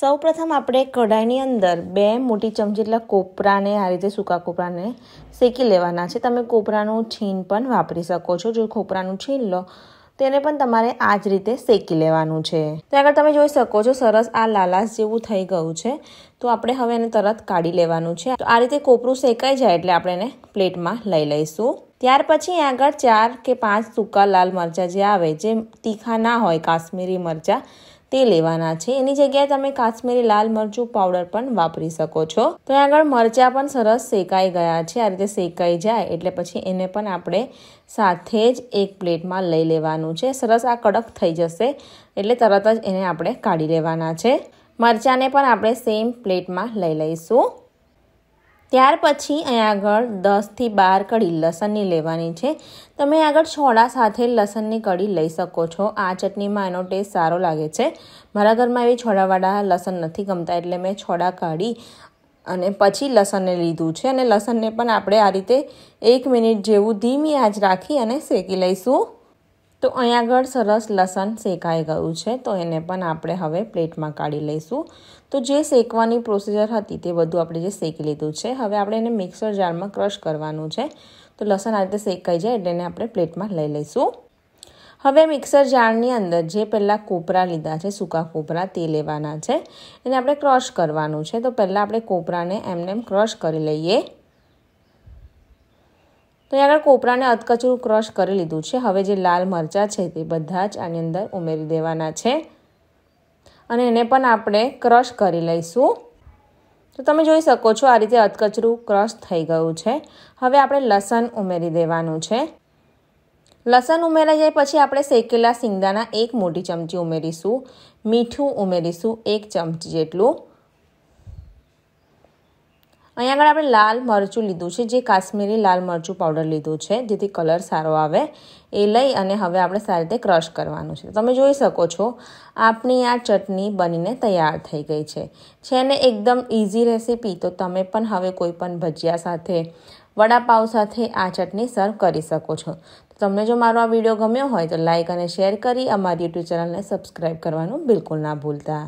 સૌ પ્રથમ આપણે કઢાઈની અંદર બે મોટી ચમચી જેટલા કોપરાને આ રીતે સૂકા કોપરાને શેકી લેવાના છે તમે કોપરાનું છીન પણ વાપરી શકો છો જો કોપરાનું છીન લો તેને પણ તમારે આ જ રીતે શેકી લેવાનું છે ત્યાં આગળ તમે જોઈ શકો છો સરસ આ લાલાશ જેવું થઈ ગયું છે તો આપણે હવે એને તરત કાઢી લેવાનું છે આ રીતે કોપરું શેકાઈ જાય એટલે આપણે એને પ્લેટમાં લઈ લઈશું ત્યાર પછી આગળ ચાર કે પાંચ સૂકા લાલ મરચાં જે આવે જે તીખા ના હોય કાશ્મીરી મરચાં તે લેવાના છે એની જગ્યાએ તમે કાશ્મીરી લાલ મરચું પાવડર પણ વાપરી શકો છો તો આગળ મરચાં પણ સરસ શેકાઈ ગયા છે આ રીતે શેકાઈ જાય એટલે પછી એને પણ આપણે સાથે જ એક પ્લેટમાં લઈ લેવાનું છે સરસ આ કડક થઈ જશે એટલે તરત જ એને આપણે કાઢી લેવાના છે મરચાંને પણ આપણે સેમ પ્લેટમાં લઈ લઈશું ત્યાર પછી અહીંયા આગળ દસથી બાર કડી લસણની લેવાની છે તમે આગળ છોડા સાથે લસણની કડી લઈ શકો છો આ ચટણીમાં એનો ટેસ્ટ સારો લાગે છે મારા ઘરમાં એવી છોડાવાળા લસણ નથી ગમતા એટલે મેં છોડા કાઢી અને પછી લસણને લીધું છે અને લસણને પણ આપણે આ રીતે એક મિનિટ જેવું ધીમી આજ રાખી અને શેકી લઈશું તો અહીંયા આગળ સરસ લસણ શેકાઈ ગયું છે તો એને પણ આપણે હવે પ્લેટમાં કાઢી લઈશું તો જે શેકવાની પ્રોસિજર હતી તે બધું આપણે જે શેકી લીધું છે હવે આપણે એને મિક્સર જારમાં ક્રશ કરવાનું છે તો લસણ આ રીતે શેકાઈ જાય એટલે એને આપણે પ્લેટમાં લઈ લઈશું હવે મિક્સર જારની અંદર જે પહેલાં કોપરા લીધા છે સૂકા કોપરા તે લેવાના છે એને આપણે ક્રશ કરવાનું છે તો પહેલાં આપણે કોપરાને એમને એમ ક્રશ કરી લઈએ તો અહીં આગળ કોપરાને અધકચરું ક્રશ કરી લીધું છે હવે જે લાલ મરચાં છે તે બધા જ આની અંદર ઉમેરી દેવાના છે અને એને પણ આપણે ક્રશ કરી લઈશું તો તમે જોઈ શકો છો આ રીતે અધકચરું ક્રશ થઈ ગયું છે હવે આપણે લસણ ઉમેરી દેવાનું છે લસણ ઉમેરાઈ જાય પછી આપણે શેકેલા સિંગદાના એક મોટી ચમચી ઉમેરીશું મીઠું ઉમેરીશું એક ચમચી જેટલું અહીંયા આગળ આપણે લાલ મરચું લીધું છે જે કાશ્મીરી લાલ મરચું પાવડર લીધું છે જેથી કલર સારો આવે એ લઈ અને હવે આપણે સારી રીતે ક્રશ કરવાનું છે તમે જોઈ શકો છો આપણી આ ચટણી બનીને તૈયાર થઈ ગઈ છે છે ને એકદમ ઇઝી રેસીપી તો તમે પણ હવે કોઈ પણ ભજીયા સાથે વડાપાવ સાથે આ ચટણી સર્વ કરી શકો છો તો તમને જો મારો આ વિડીયો ગમ્યો હોય તો લાઇક અને શેર કરી અમારી યુટ્યુબ ચેનલને સબસ્ક્રાઈબ કરવાનું બિલકુલ ના ભૂલતા